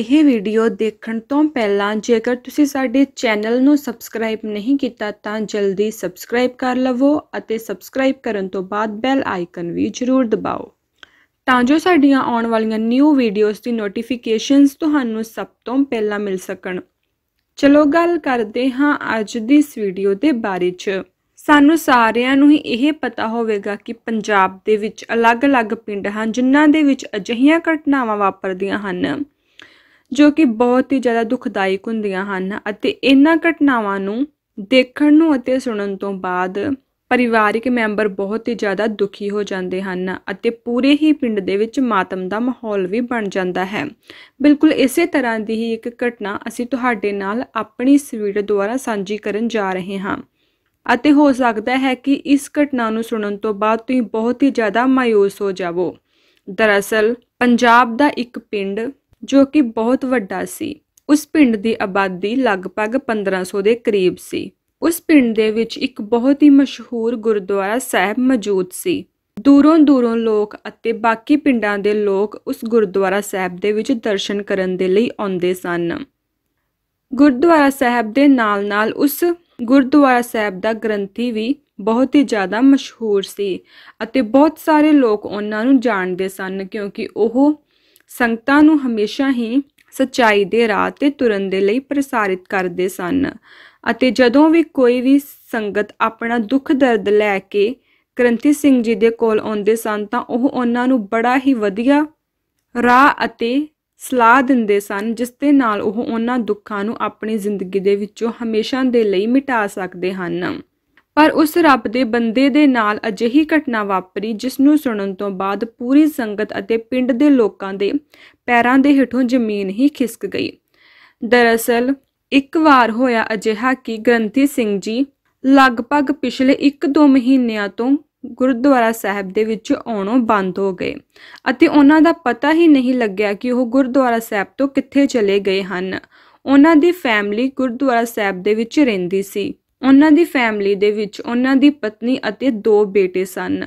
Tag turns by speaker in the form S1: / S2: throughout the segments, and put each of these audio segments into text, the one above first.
S1: ਇਹ ਵੀਡੀਓ ਦੇਖਣ ਤੋਂ ਪਹਿਲਾਂ ਜੇਕਰ ਤੁਸੀਂ ਸਾਡੇ ਚੈਨਲ ਨੂੰ ਸਬਸਕ੍ਰਾਈਬ ਨਹੀਂ ਕੀਤਾ ਤਾਂ ਜਲਦੀ ਸਬਸਕ੍ਰਾਈਬ ਕਰ ਲਵੋ ਅਤੇ ਸਬਸਕ੍ਰਾਈਬ ਕਰਨ ਤੋਂ ਬਾਅਦ ਬੈਲ ਆਈਕਨ ਵੀ ਜ਼ਰੂਰ ਦਬਾਓ ਤਾਂ ਜੋ ਸਾਡੀਆਂ ਆਉਣ ਵਾਲੀਆਂ ਨਿਊ ਵੀਡੀਓਜ਼ ਦੀ ਨੋਟੀਫਿਕੇਸ਼ਨਸ ਤੁਹਾਨੂੰ ਸਭ ਤੋਂ ਪਹਿਲਾਂ ਮਿਲ ਸਕਣ ਚਲੋ ਗੱਲ ਕਰਦੇ ਹਾਂ ਅੱਜ ਦੀ ਇਸ ਵੀਡੀਓ ਦੇ ਬਾਰੇ 'ਚ ਸਾਨੂੰ ਸਾਰਿਆਂ ਨੂੰ ਹੀ ਇਹ ਪਤਾ ਹੋਵੇਗਾ ਕਿ ਪੰਜਾਬ ਦੇ ਵਿੱਚ ਅਲੱਗ-ਅਲੱਗ ਪਿੰਡ ਹਨ ਜਿਨ੍ਹਾਂ ਦੇ ਵਿੱਚ ਅਜਿਹੀਆਂ ਘਟਨਾਵਾਂ ਵਾਪਰਦੀਆਂ ਹਨ ਜੋ ਕਿ ਬਹੁਤ ਹੀ ਜ਼ਿਆਦਾ ਦੁਖਦਾਇਕ ਹੁੰਦੀਆਂ ਹਨ ਅਤੇ ਇਹਨਾਂ ਘਟਨਾਵਾਂ ਨੂੰ ਦੇਖਣ ਨੂੰ ਅਤੇ ਸੁਣਨ ਤੋਂ ਬਾਅਦ ਪਰਿਵਾਰਿਕ ਮੈਂਬਰ ਬਹੁਤ ਹੀ ਜ਼ਿਆਦਾ ਦੁਖੀ ਹੋ ਜਾਂਦੇ ਹਨ ਅਤੇ ਪੂਰੇ ਹੀ ਪਿੰਡ ਦੇ ਵਿੱਚ ਮਾਤਮ ਦਾ ਮਾਹੌਲ ਵੀ ਬਣ ਜਾਂਦਾ ਹੈ ਬਿਲਕੁਲ ਇਸੇ ਤਰ੍ਹਾਂ ਦੀ ਹੀ ਇੱਕ ਘਟਨਾ ਅਸੀਂ ਤੁਹਾਡੇ ਨਾਲ ਆਪਣੀ ਇਸ ਵੀਡੀਓ ਦੁਆਰਾ ਸਾਂਝੀ ਕਰਨ ਜਾ ਰਹੇ ਹਾਂ ਅਤੇ ਹੋ ਸਕਦਾ ਹੈ ਕਿ ਇਸ ਘਟਨਾ ਨੂੰ ਸੁਣਨ ਤੋਂ ਬਾਅਦ ਤੁਸੀਂ ਬਹੁਤ ਹੀ ਜ਼ਿਆਦਾ ਮਾਇੂਸ ਹੋ ਜਾਵੋ ਦਰਅਸਲ ਪੰਜਾਬ ਦਾ ਇੱਕ ਪਿੰਡ ਜੋ ਕਿ ਬਹੁਤ ਵੱਡਾ ਸੀ ਉਸ ਪਿੰਡ ਦੀ ਆਬਾਦੀ ਲਗਭਗ 1500 ਦੇ ਕਰੀਬ ਸੀ ਉਸ ਪਿੰਡ ਦੇ ਵਿੱਚ ਇੱਕ ਬਹੁਤ ਹੀ ਮਸ਼ਹੂਰ ਗੁਰਦੁਆਰਾ ਸਾਹਿਬ ਮੌਜੂਦ ਸੀ ਦੂਰੋਂ ਦੂਰੋਂ ਲੋਕ ਅਤੇ ਬਾਕੀ ਪਿੰਡਾਂ ਦੇ ਲੋਕ ਉਸ ਗੁਰਦੁਆਰਾ ਸਾਹਿਬ ਦੇ ਵਿੱਚ ਦਰਸ਼ਨ ਕਰਨ ਦੇ ਲਈ ਆਉਂਦੇ ਸਨ ਗੁਰਦੁਆਰਾ ਸਾਹਿਬ ਦੇ ਨਾਲ-ਨਾਲ ਉਸ ਗੁਰਦੁਆਰਾ ਸਾਹਿਬ ਦਾ ਗ੍ਰੰਥੀ ਵੀ ਬਹੁਤ ਹੀ ਜ਼ਿਆਦਾ ਮਸ਼ਹੂਰ ਸੀ ਅਤੇ ਬਹੁਤ ਸਾਰੇ ਲੋਕ ਉਹਨਾਂ ਨੂੰ ਜਾਣਦੇ ਸਨ ਕਿਉਂਕਿ ਉਹ ਸੰਗਤਾਂ ਨੂੰ ਹਮੇਸ਼ਾ ਹੀ ਸਚਾਈ ਦੇ ਰਾਹ ਤੇ ਤੁਰਨ ਦੇ ਲਈ ਪ੍ਰਸਾਰਿਤ ਕਰਦੇ ਸਨ ਅਤੇ ਜਦੋਂ ਵੀ ਕੋਈ ਵੀ ਸੰਗਤ ਆਪਣਾ ਦੁੱਖ ਦਰਦ ਲੈ ਕੇ ਕ੍ਰੰਤੀ ਸਿੰਘ ਜੀ ਦੇ ਕੋਲ ਆਉਂਦੇ ਸਨ ਤਾਂ ਉਹ ਉਹਨਾਂ ਨੂੰ ਬੜਾ ਹੀ ਵਧੀਆ ਰਾਹ ਅਤੇ ਸਲਾਹ ਦਿੰਦੇ ਸਨ ਜਿਸ ਦੇ ਨਾਲ ਉਹ ਉਹਨਾਂ ਦੁੱਖਾਂ ਨੂੰ ਆਪਣੀ ਜ਼ਿੰਦਗੀ ਦੇ ਵਿੱਚੋਂ ਹਮੇਸ਼ਾ ਦੇ ਲਈ ਮਿਟਾ ਸਕਦੇ ਹਨ ਪਰ ਉਸ ਰੱਬ ਦੇ ਬੰਦੇ ਦੇ ਨਾਲ ਅਜਿਹੀ ਘਟਨਾ ਵਾਪਰੀ ਜਿਸ ਨੂੰ ਸੁਣਨ ਤੋਂ ਬਾਅਦ ਪੂਰੀ ਸੰਗਤ ਅਤੇ ਪਿੰਡ ਦੇ ਲੋਕਾਂ ਦੇ ਪੈਰਾਂ ਦੇ ਹੇਠੋਂ ਜ਼ਮੀਨ ਹੀ ਖਿਸਕ ਗਈ ਦਰਅਸਲ ਇੱਕ ਵਾਰ ਹੋਇਆ ਅਜਿਹਾ ਕਿ ਗ੍ਰੰਥੀ ਸਿੰਘ ਜੀ ਲਗਭਗ ਪਿਛਲੇ 1-2 ਮਹੀਨਿਆਂ ਤੋਂ ਗੁਰਦੁਆਰਾ ਸਾਹਿਬ ਦੇ ਵਿੱਚ ਆਉਣੋਂ ਬੰਦ ਹੋ ਗਏ ਅਤੇ ਉਹਨਾਂ ਦਾ ਪਤਾ ਹੀ ਨਹੀਂ ਲੱਗਿਆ ਕਿ ਉਹ ਗੁਰਦੁਆਰਾ ਸਾਹਿਬ ਤੋਂ ਕਿੱਥੇ ਚਲੇ ਗਏ ਹਨ ਉਹਨਾਂ ਦੀ ਫੈਮਿਲੀ ਗੁਰਦੁਆਰਾ ਸਾਹਿਬ ਦੇ ਵਿੱਚ ਰਹਿੰਦੀ ਸੀ ਉਹਨਾਂ ਦੀ ਫੈਮਿਲੀ ਦੇ ਵਿੱਚ ਉਹਨਾਂ ਦੀ ਪਤਨੀ ਅਤੇ ਦੋ ਬੇਟੇ ਸਨ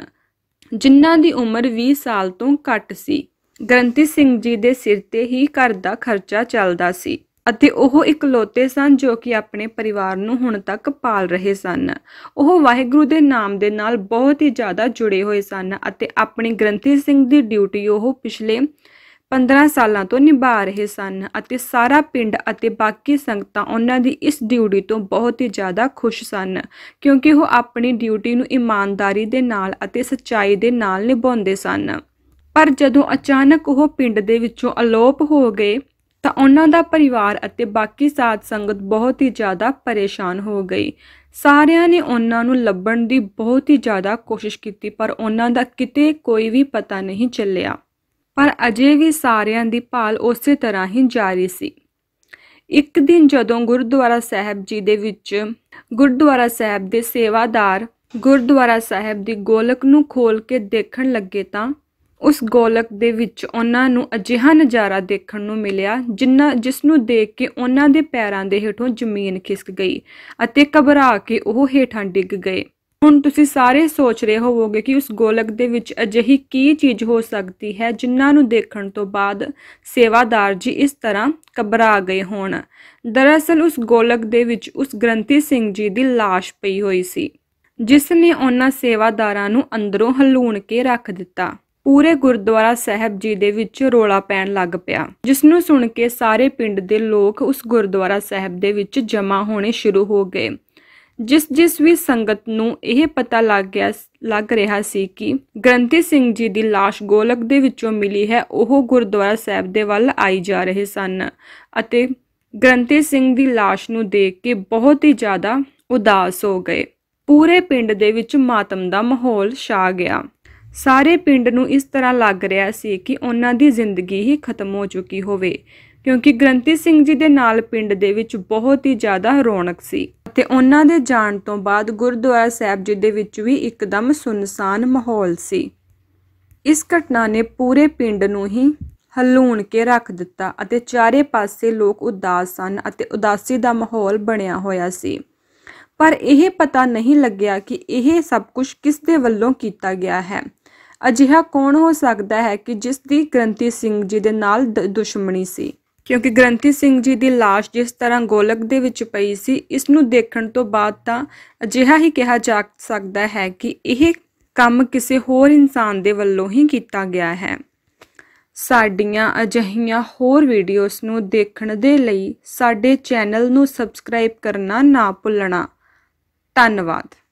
S1: ਜਿਨ੍ਹਾਂ ਦੀ ਉਮਰ 20 ਸਾਲ ਤੋਂ ਘੱਟ ਸੀ ਗ੍ਰੰਥੀ ਸਿੰਘ ਜੀ ਦੇ ਸਿਰ ਤੇ ਹੀ ਘਰ ਦਾ ਖਰਚਾ ਚੱਲਦਾ ਸੀ ਅਤੇ ਉਹ ਇਕਲੌਤੇ ਸਨ ਜੋ ਕਿ ਆਪਣੇ ਪਰਿਵਾਰ ਨੂੰ ਹੁਣ ਤੱਕ ਪਾਲ ਰਹੇ ਸਨ ਉਹ ਵਾਹਿਗੁਰੂ ਦੇ ਨਾਮ ਦੇ ਨਾਲ ਬਹੁਤ ਹੀ ਜ਼ਿਆਦਾ ਜੁੜੇ ਹੋਏ ਸਨ ਅਤੇ ਆਪਣੀ ਗ੍ਰੰਥੀ ਸਿੰਘ ਦੀ ਡਿਊਟੀ ਉਹ ਪਿਛਲੇ 15 ਸਾਲਾਂ ਤੋਂ ਨਿਭਾ ਰਹੇ ਸਨ ਅਤੇ ਸਾਰਾ ਪਿੰਡ ਅਤੇ ਬਾਕੀ ਸੰਗਤਾਂ ਉਹਨਾਂ ਦੀ ਇਸ ਡਿਊਟੀ ਤੋਂ ਬਹੁਤ ਹੀ ਜ਼ਿਆਦਾ ਖੁਸ਼ ਸਨ ਕਿਉਂਕਿ ਉਹ ਆਪਣੀ ਡਿਊਟੀ ਨੂੰ ਇਮਾਨਦਾਰੀ ਦੇ ਨਾਲ ਅਤੇ ਸੱਚਾਈ ਦੇ ਨਾਲ ਨਿਭਾਉਂਦੇ ਸਨ ਪਰ ਜਦੋਂ ਅਚਾਨਕ ਉਹ ਪਿੰਡ ਦੇ ਵਿੱਚੋਂ ਅਲੋਪ ਹੋ ਗਏ ਤਾਂ ਉਹਨਾਂ ਦਾ ਪਰਿਵਾਰ ਅਤੇ ਬਾਕੀ ਸਾਥ ਸੰਗਤ ਬਹੁਤ ਹੀ ਜ਼ਿਆਦਾ ਪਰੇਸ਼ਾਨ ਹੋ ਗਈ ਸਾਰਿਆਂ ਨੇ ਉਹਨਾਂ ਨੂੰ ਲੱਭਣ ਦੀ ਬਹੁਤ ਹੀ ਜ਼ਿਆਦਾ ਕੋਸ਼ਿਸ਼ ਕੀਤੀ ਪਰ ਉਹਨਾਂ ਦਾ ਕਿਤੇ ਕੋਈ ਵੀ ਪਤਾ ਨਹੀਂ ਚੱਲਿਆ ਪਰ ਅਜੇ ਵੀ ਸਾਰਿਆਂ ਦੀ ਭਾਲ ਉਸੇ ਤਰ੍ਹਾਂ ਹੀ ਜਾਰੀ ਸੀ ਇੱਕ ਦਿਨ ਜਦੋਂ ਗੁਰਦੁਆਰਾ ਸਾਹਿਬ ਜੀ ਦੇ ਵਿੱਚ ਗੁਰਦੁਆਰਾ ਸਾਹਿਬ ਦੇ ਸੇਵਾਦਾਰ ਗੁਰਦੁਆਰਾ ਸਾਹਿਬ ਦੀ ਗੋਲਕ ਨੂੰ ਖੋਲ ਕੇ ਦੇਖਣ ਲੱਗੇ ਤਾਂ ਉਸ ਗੋਲਕ ਦੇ ਵਿੱਚ ਉਹਨਾਂ ਨੂੰ ਅਜਿਹਾ ਨਜ਼ਾਰਾ ਦੇਖਣ ਨੂੰ ਮਿਲਿਆ ਜਿੰਨਾ ਜਿਸ ਨੂੰ ਦੇਖ ਕੇ ਉਹਨਾਂ ਦੇ ਪੈਰਾਂ ਦੇ ਹੇਠੋਂ ਜ਼ਮੀਨ ਖਿਸਕ ਗਈ ਅਤੇ ਘਬਰਾ ਕੇ ਉਹ ਹੇਠਾਂ ਡਿੱਗ ਗਏ ਹੁਣ ਤੁਸੀਂ ਸਾਰੇ ਸੋਚ ਰਹੇ ਹੋਵੋਗੇ ਕਿ ਉਸ ਗੋਲਕ ਦੇ ਵਿੱਚ ਅਜਿਹੀ ਕੀ ਚੀਜ਼ ਹੋ ਸਕਦੀ ਹੈ ਜਿਨ੍ਹਾਂ ਨੂੰ ਦੇਖਣ ਤੋਂ ਬਾਅਦ ਸੇਵਾਦਾਰ ਜੀ ਇਸ ਤਰ੍ਹਾਂ ਘਬਰਾ ਗਏ ਹੋਣ ਦਰਅਸਲ ਉਸ ਗੋਲਕ ਦੇ ਵਿੱਚ ਉਸ ਗ੍ਰੰਥੀ ਸਿੰਘ ਜੀ ਦੀ লাশ ਪਈ ਹੋਈ ਸੀ ਜਿਸ ਨੇ ਉਹਨਾਂ ਸੇਵਾਦਾਰਾਂ ਨੂੰ ਅੰਦਰੋਂ ਹਲੂਣ ਕੇ ਰੱਖ ਦਿੱਤਾ ਪੂਰੇ ਗੁਰਦੁਆਰਾ ਸਾਹਿਬ ਜੀ ਦੇ ਵਿੱਚ ਰੋਲਾ ਪੈਣ ਲੱਗ ਪਿਆ ਜਿਸ ਨੂੰ ਸੁਣ ਕੇ ਸਾਰੇ ਪਿੰਡ ਦੇ ਲੋਕ ਉਸ ਗੁਰਦੁਆਰਾ ਸਾਹਿਬ ਦੇ ਵਿੱਚ ਜਮ੍ਹਾਂ ਹੋਣੇ ਸ਼ੁਰੂ ਹੋ ਗਏ ਜਿਸ ਜਿਸ ਵੀ ਸੰਗਤ ਨੂੰ ਇਹ ਪਤਾ ਲੱਗ ਗਿਆ ਲੱਗ ਰਿਹਾ ਸੀ ਕਿ ਗ੍ਰੰਥੀ ਸਿੰਘ ਜੀ ਦੀ লাশ ਗੋਲਕ ਦੇ ਵਿੱਚੋਂ ਮਿਲੀ ਹੈ ਉਹ ਗੁਰਦੁਆਰਾ ਸਾਹਿਬ ਦੇ ਵੱਲ ਆਈ ਜਾ ਰਹੇ ਸਨ ਅਤੇ ਗ੍ਰੰਥੀ ਸਿੰਘ ਦੀ লাশ ਨੂੰ ਦੇਖ ਕੇ ਬਹੁਤ ਹੀ ਜ਼ਿਆਦਾ ਉਦਾਸ ਹੋ ਗਏ ਪੂਰੇ ਪਿੰਡ ਦੇ ਵਿੱਚ ਮਾਤਮ ਦਾ ਮਾਹੌਲ ਛਾ ਗਿਆ ਸਾਰੇ ਪਿੰਡ ਨੂੰ ਇਸ ਤਰ੍ਹਾਂ ਲੱਗ ਰਿਹਾ ਸੀ ਕਿ ਉਹਨਾਂ ਦੀ ਜ਼ਿੰਦਗੀ ਹੀ ਖਤਮ ਹੋ ਚੁੱਕੀ ਹੋਵੇ ਕਿਉਂਕਿ ਗ੍ਰੰਤੀ ਸਿੰਘ ਜੀ ਦੇ ਨਾਲ ਪਿੰਡ ਦੇ ਵਿੱਚ ਬਹੁਤ ਹੀ ਜ਼ਿਆਦਾ ਰੌਣਕ ਸੀ ਤੇ ਉਹਨਾਂ ਦੇ ਜਾਣ ਤੋਂ ਬਾਅਦ ਗੁਰਦੁਆਰਾ ਸਾਹਿਬ ਜੀ ਦੇ ਵਿੱਚ ਵੀ ਇੱਕਦਮ ਸੁੰਨਸਾਨ ਮਾਹੌਲ ਸੀ ਇਸ ਘਟਨਾ ਨੇ ਪੂਰੇ ਪਿੰਡ ਨੂੰ ਹੀ ਹਲੂਣ ਕੇ ਰੱਖ ਦਿੱਤਾ ਅਤੇ ਚਾਰੇ ਪਾਸੇ ਲੋਕ ਉਦਾਸ ਸਨ ਅਤੇ ਉਦਾਸੀ ਦਾ ਮਾਹੌਲ ਬਣਿਆ ਹੋਇਆ ਸੀ ਪਰ ਇਹ ਪਤਾ ਨਹੀਂ ਲੱਗਿਆ ਕਿ ਇਹ ਸਭ ਕੁਝ ਕਿਸ ਦੇ ਵੱਲੋਂ ਕੀਤਾ ਗਿਆ ਹੈ ਅਜਿਹਾ ਕੌਣ ਹੋ ਸਕਦਾ ਹੈ ਕਿ ਜਿਸ ਦੀ ਗ੍ਰੰਤੀ ਸਿੰਘ ਜੀ ਦੇ ਨਾਲ ਦੁਸ਼ਮਣੀ ਸੀ ਕਿਉਂਕਿ ਗ੍ਰੰਥੀ ਸਿੰਘ ਜੀ ਦੀ লাশ ਜਿਸ ਤਰ੍ਹਾਂ ਗੋਲਕ ਦੇ ਵਿੱਚ ਪਈ ਸੀ ਇਸ ਨੂੰ ਦੇਖਣ ਤੋਂ ਬਾਅਦ ਤਾਂ ਅਜਿਹਾ ਹੀ ਕਿਹਾ ਜਾ ਸਕਦਾ ਹੈ ਕਿ ਇਹ ਕੰਮ ਕਿਸੇ ਹੋਰ ਇਨਸਾਨ ਦੇ ਵੱਲੋਂ ਹੀ ਕੀਤਾ ਗਿਆ ਹੈ ਸਾਡੀਆਂ ਅਜਹੀਆਂ ਹੋਰ ਵੀਡੀਓਜ਼ ਨੂੰ ਦੇਖਣ ਦੇ ਲਈ ਸਾਡੇ ਚੈਨਲ ਨੂੰ ਸਬਸਕ੍ਰਾਈਬ ਕਰਨਾ ਨਾ ਭੁੱਲਣਾ ਧੰਨਵਾਦ